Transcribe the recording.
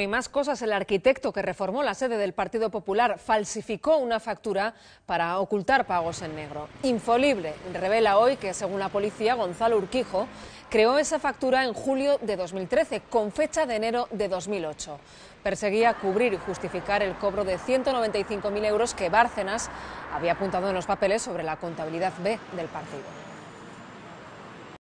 Y más cosas, el arquitecto que reformó la sede del Partido Popular falsificó una factura para ocultar pagos en negro. Infolible revela hoy que, según la policía, Gonzalo Urquijo creó esa factura en julio de 2013, con fecha de enero de 2008. Perseguía cubrir y justificar el cobro de 195.000 euros que Bárcenas había apuntado en los papeles sobre la contabilidad B del partido.